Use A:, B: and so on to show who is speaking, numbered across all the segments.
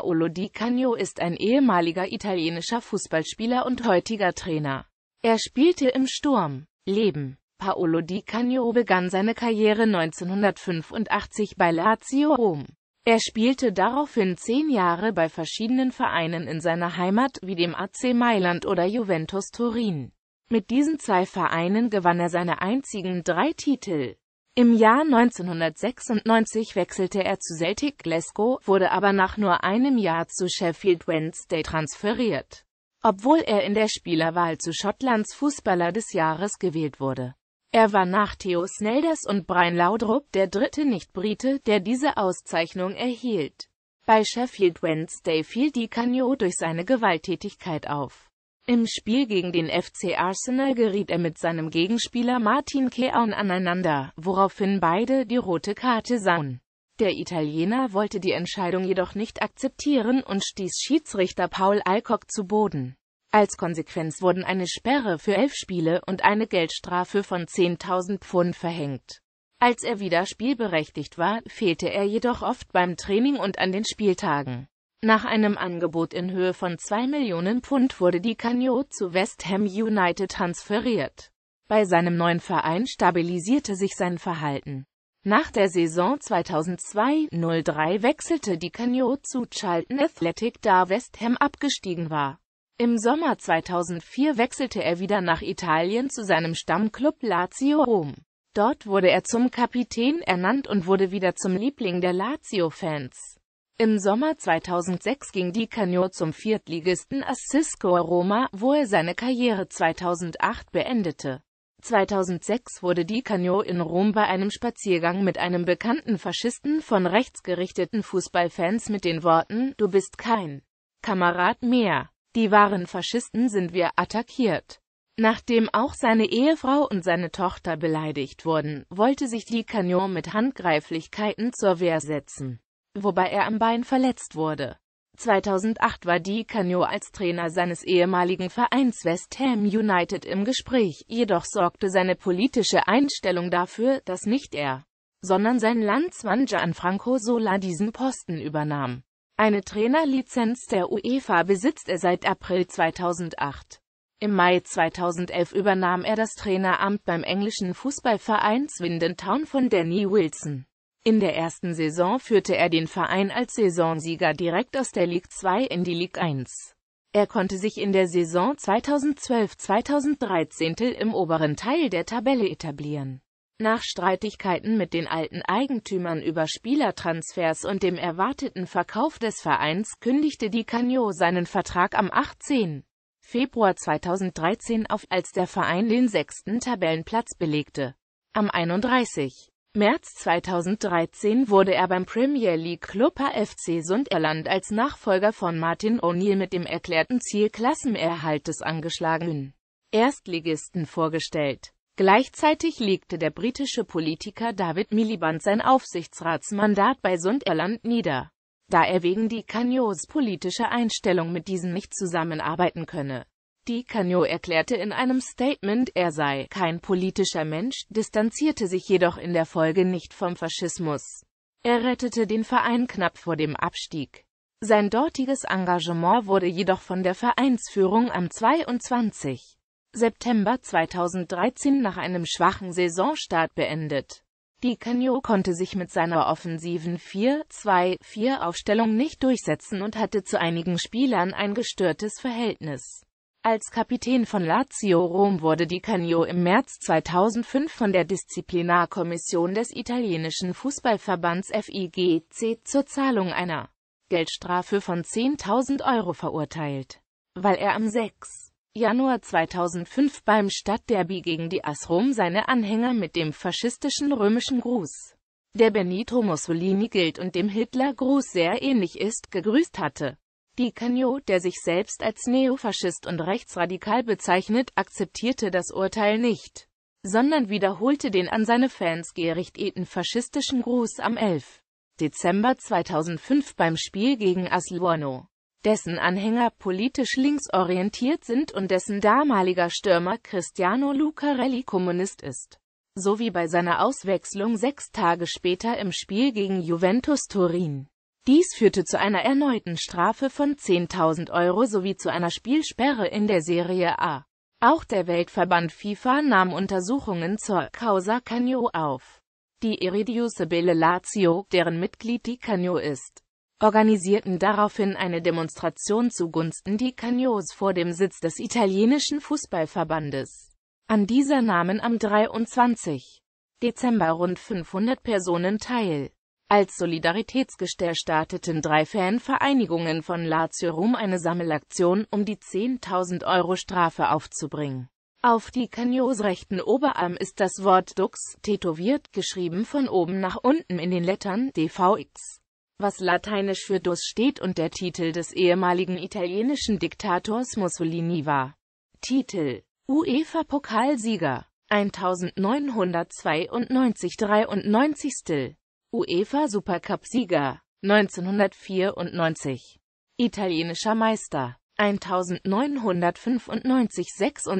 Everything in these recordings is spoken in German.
A: Paolo Di Canio ist ein ehemaliger italienischer Fußballspieler und heutiger Trainer. Er spielte im Sturm. Leben Paolo Di Canio begann seine Karriere 1985 bei Lazio Rom. Er spielte daraufhin zehn Jahre bei verschiedenen Vereinen in seiner Heimat, wie dem AC Mailand oder Juventus Turin. Mit diesen zwei Vereinen gewann er seine einzigen drei Titel. Im Jahr 1996 wechselte er zu Celtic Glasgow, wurde aber nach nur einem Jahr zu Sheffield Wednesday transferiert, obwohl er in der Spielerwahl zu Schottlands Fußballer des Jahres gewählt wurde. Er war nach Theo Snelders und Brian Laudrup der dritte Nicht-Brite, der diese Auszeichnung erhielt. Bei Sheffield Wednesday fiel Di Canio durch seine Gewalttätigkeit auf. Im Spiel gegen den FC Arsenal geriet er mit seinem Gegenspieler Martin Keown aneinander, woraufhin beide die rote Karte sahen. Der Italiener wollte die Entscheidung jedoch nicht akzeptieren und stieß Schiedsrichter Paul Alcock zu Boden. Als Konsequenz wurden eine Sperre für elf Spiele und eine Geldstrafe von 10.000 Pfund verhängt. Als er wieder spielberechtigt war, fehlte er jedoch oft beim Training und an den Spieltagen. Nach einem Angebot in Höhe von 2 Millionen Pfund wurde die Canio zu West Ham United transferiert. Bei seinem neuen Verein stabilisierte sich sein Verhalten. Nach der Saison 2002-03 wechselte die Canio zu Charlton Athletic, da West Ham abgestiegen war. Im Sommer 2004 wechselte er wieder nach Italien zu seinem Stammclub Lazio Rom. Dort wurde er zum Kapitän ernannt und wurde wieder zum Liebling der Lazio-Fans. Im Sommer 2006 ging Di Canio zum Viertligisten Assisco Roma, wo er seine Karriere 2008 beendete. 2006 wurde Di Canio in Rom bei einem Spaziergang mit einem bekannten Faschisten von rechtsgerichteten Fußballfans mit den Worten »Du bist kein Kamerad mehr. Die wahren Faschisten sind wir attackiert.« Nachdem auch seine Ehefrau und seine Tochter beleidigt wurden, wollte sich Di Canio mit Handgreiflichkeiten zur Wehr setzen wobei er am Bein verletzt wurde. 2008 war Di Canio als Trainer seines ehemaligen Vereins West Ham United im Gespräch, jedoch sorgte seine politische Einstellung dafür, dass nicht er, sondern sein Landsmann Gianfranco Sola diesen Posten übernahm. Eine Trainerlizenz der UEFA besitzt er seit April 2008. Im Mai 2011 übernahm er das Traineramt beim englischen Fußballverein Swindon Town von Danny Wilson. In der ersten Saison führte er den Verein als Saisonsieger direkt aus der Ligue 2 in die Ligue 1. Er konnte sich in der Saison 2012-2013 im oberen Teil der Tabelle etablieren. Nach Streitigkeiten mit den alten Eigentümern über Spielertransfers und dem erwarteten Verkauf des Vereins kündigte Di Canio seinen Vertrag am 18. Februar 2013 auf, als der Verein den sechsten Tabellenplatz belegte. Am 31. März 2013 wurde er beim Premier League Club AFC Sunderland als Nachfolger von Martin O'Neill mit dem erklärten Ziel Klassenerhalt des angeschlagenen Erstligisten vorgestellt. Gleichzeitig legte der britische Politiker David Miliband sein Aufsichtsratsmandat bei Sunderland nieder, da er wegen die Canios politische Einstellung mit diesen nicht zusammenarbeiten könne Di Canio erklärte in einem Statement, er sei kein politischer Mensch, distanzierte sich jedoch in der Folge nicht vom Faschismus. Er rettete den Verein knapp vor dem Abstieg. Sein dortiges Engagement wurde jedoch von der Vereinsführung am 22. September 2013 nach einem schwachen Saisonstart beendet. Di Canio konnte sich mit seiner offensiven 4-2-4-Aufstellung nicht durchsetzen und hatte zu einigen Spielern ein gestörtes Verhältnis. Als Kapitän von Lazio Rom wurde Di Canio im März 2005 von der Disziplinarkommission des italienischen Fußballverbands FIGC zur Zahlung einer Geldstrafe von 10.000 Euro verurteilt, weil er am 6. Januar 2005 beim Stadtderby gegen die AS Rom seine Anhänger mit dem faschistischen römischen Gruß, der Benito Mussolini gilt und dem Hitlergruß sehr ähnlich ist, gegrüßt hatte. Die Canio, der sich selbst als Neofaschist und rechtsradikal bezeichnet, akzeptierte das Urteil nicht, sondern wiederholte den an seine Fans gerichteten faschistischen Gruß am 11. Dezember 2005 beim Spiel gegen Asluano, dessen Anhänger politisch linksorientiert sind und dessen damaliger Stürmer Cristiano Lucarelli Kommunist ist, sowie bei seiner Auswechslung sechs Tage später im Spiel gegen Juventus Turin. Dies führte zu einer erneuten Strafe von 10.000 Euro sowie zu einer Spielsperre in der Serie A. Auch der Weltverband FIFA nahm Untersuchungen zur Causa Cagno auf. Die Irreducibile Lazio, deren Mitglied die Cagno ist, organisierten daraufhin eine Demonstration zugunsten die Cagnos vor dem Sitz des italienischen Fußballverbandes. An dieser nahmen am 23. Dezember rund 500 Personen teil. Als Solidaritätsgestell starteten drei Fanvereinigungen von Lazio Rom eine Sammelaktion, um die 10.000 Euro Strafe aufzubringen. Auf die Cagnos rechten Oberarm ist das Wort Dux tätowiert, geschrieben von oben nach unten in den Lettern DVX, was lateinisch für Dus steht und der Titel des ehemaligen italienischen Diktators Mussolini war. Titel UEFA-Pokalsieger 1992-93 UEFA Supercup-Sieger 1994, italienischer Meister 1995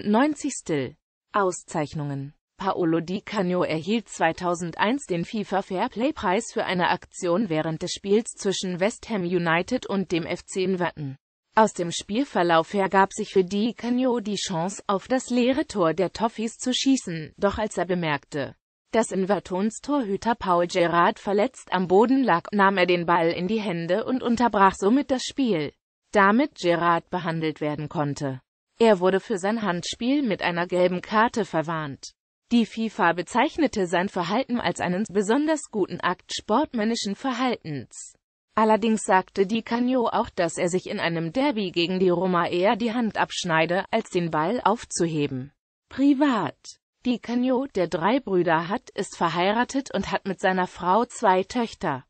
A: 96. Auszeichnungen Paolo Di Canio erhielt 2001 den FIFA Fairplay Preis für eine Aktion während des Spiels zwischen West Ham United und dem FC Inverton. Aus dem Spielverlauf her gab sich für Di Canio die Chance, auf das leere Tor der Toffees zu schießen, doch als er bemerkte, dass Invertons Torhüter Paul Gerard verletzt am Boden lag, nahm er den Ball in die Hände und unterbrach somit das Spiel, damit Gerard behandelt werden konnte. Er wurde für sein Handspiel mit einer gelben Karte verwarnt. Die FIFA bezeichnete sein Verhalten als einen besonders guten Akt sportmännischen Verhaltens. Allerdings sagte Di Canio auch, dass er sich in einem Derby gegen die Roma eher die Hand abschneide, als den Ball aufzuheben. Privat die Kanyo der drei Brüder hat, ist verheiratet und hat mit seiner Frau zwei Töchter.